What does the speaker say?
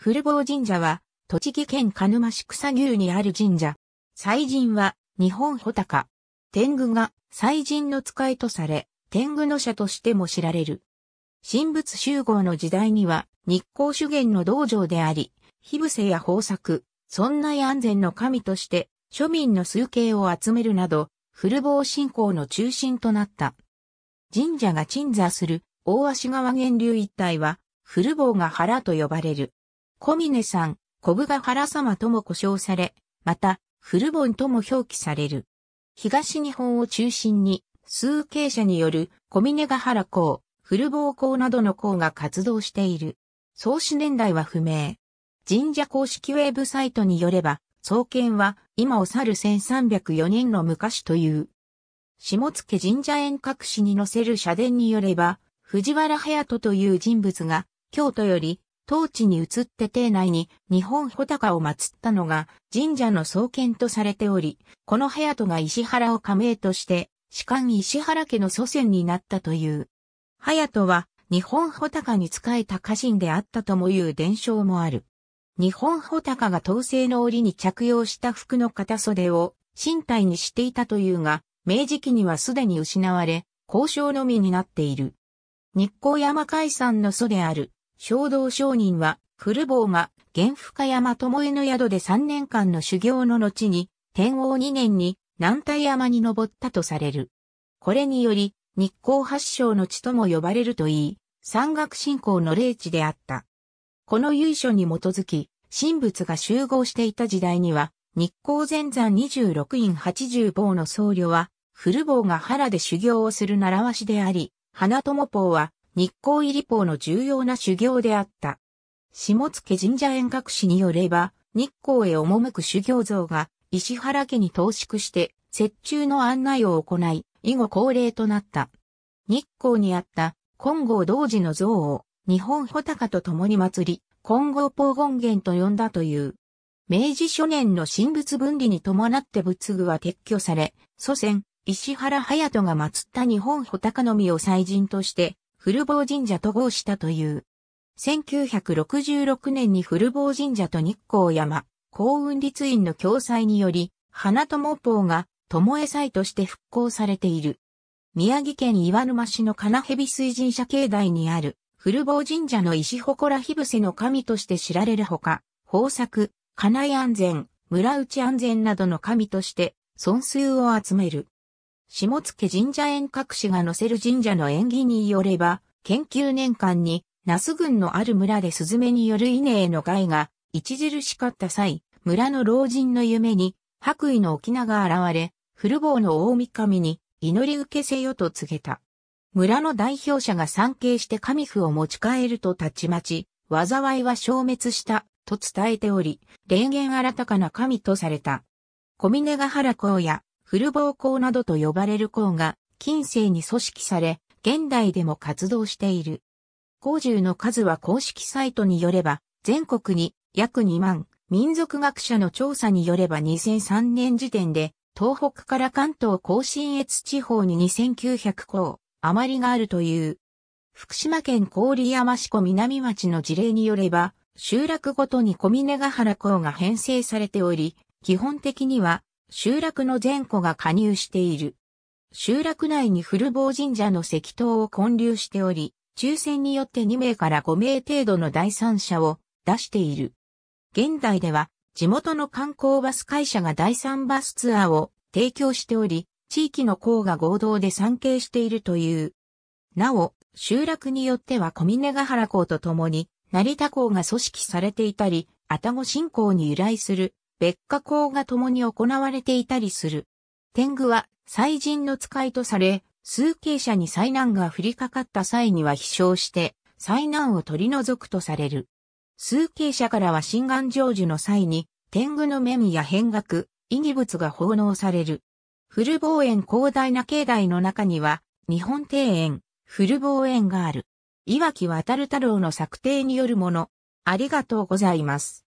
古坊神社は、栃木県鹿沼市草牛にある神社。祭神は、日本穂高。天狗が祭神の使いとされ、天狗の社としても知られる。神仏集合の時代には、日光修験の道場であり、火伏せや豊作、損害安全の神として、庶民の数敬を集めるなど、古坊信仰の中心となった。神社が鎮座する大足川源流一帯は、古坊が原と呼ばれる。小峰さん、小部ヶ原様とも呼称され、また、古本とも表記される。東日本を中心に、数形者による小峰ヶ原校、古坊校などの校が活動している。創始年代は不明。神社公式ウェブサイトによれば、創建は今を去る1304年の昔という。下野神社遠隔市に載せる社殿によれば、藤原隼人という人物が、京都より当地に移って邸内に日本穂高を祀ったのが神社の創建とされており、この隼人が石原を加盟として、士官石原家の祖先になったという。隼人は日本穂高に仕えた家臣であったともいう伝承もある。日本穂高が統制の折に着用した服の片袖を身体にしていたというが、明治期にはすでに失われ、交渉のみになっている。日光山海山の祖である衝動商人は、古坊が、玄深山巴の宿で3年間の修行の後に、天王2年に、南太山に登ったとされる。これにより、日光発祥の地とも呼ばれるといい、山岳信仰の霊地であった。この由緒に基づき、神仏が集合していた時代には、日光前山26院80坊の僧侶は、古坊が原で修行をする習わしであり、花友坊は、日光入り法の重要な修行であった。下野神社遠隔師によれば、日光へ赴く修行像が石原家に投縮して、雪中の案内を行い、以後恒例となった。日光にあった金剛同時の像を日本穂高と共に祭り、金剛宝権源と呼んだという。明治初年の神仏分離に伴って仏具は撤去され、祖先、石原隼人が祀った日本穂高の実を祭神として古坊神社と合したという。1966年に古坊神社と日光山、幸運立院の共催により、花友坊が、友え祭として復興されている。宮城県岩沼市の金蛇水神社境内にある、古坊神社の石祠火伏せの神として知られるほか、豊作、金井安全、村内安全などの神として、尊数を集める。下野神社園各市が載せる神社の縁起によれば、研究年間に、那須郡のある村でスズメによる稲への害が著しかった際、村の老人の夢に白衣の翁が現れ、古坊の大神に祈り受けせよと告げた。村の代表者が参詣して神符を持ち帰るとたちまち、災いは消滅したと伝えており、霊言新たかな神とされた。小峰ヶ原荒野、古暴校などと呼ばれる校が近世に組織され、現代でも活動している。工獣の数は公式サイトによれば、全国に約2万、民族学者の調査によれば2003年時点で、東北から関東甲信越地方に2900校、余りがあるという。福島県郡山市湖南町の事例によれば、集落ごとに小峰ヶ原港が編成されており、基本的には集落の前戸が加入している。集落内に古坊神社の石塔を建立しており、抽選によって2名から5名程度の第三者を出している。現代では地元の観光バス会社が第三バスツアーを提供しており、地域の校が合同で参詣しているという。なお、集落によっては小峰ヶ原校と共に、成田校が組織されていたり、愛宕信仰に由来する別化工が共に行われていたりする。天狗は祭神の使いとされ、数形者に災難が降りかかった際には飛翔して、災難を取り除くとされる。数形者からは心願成就の際に、天狗の面や変額、異義物が奉納される。古望園広大な境内の中には、日本庭園、古望園がある。岩木渡太郎の策定によるもの。ありがとうございます。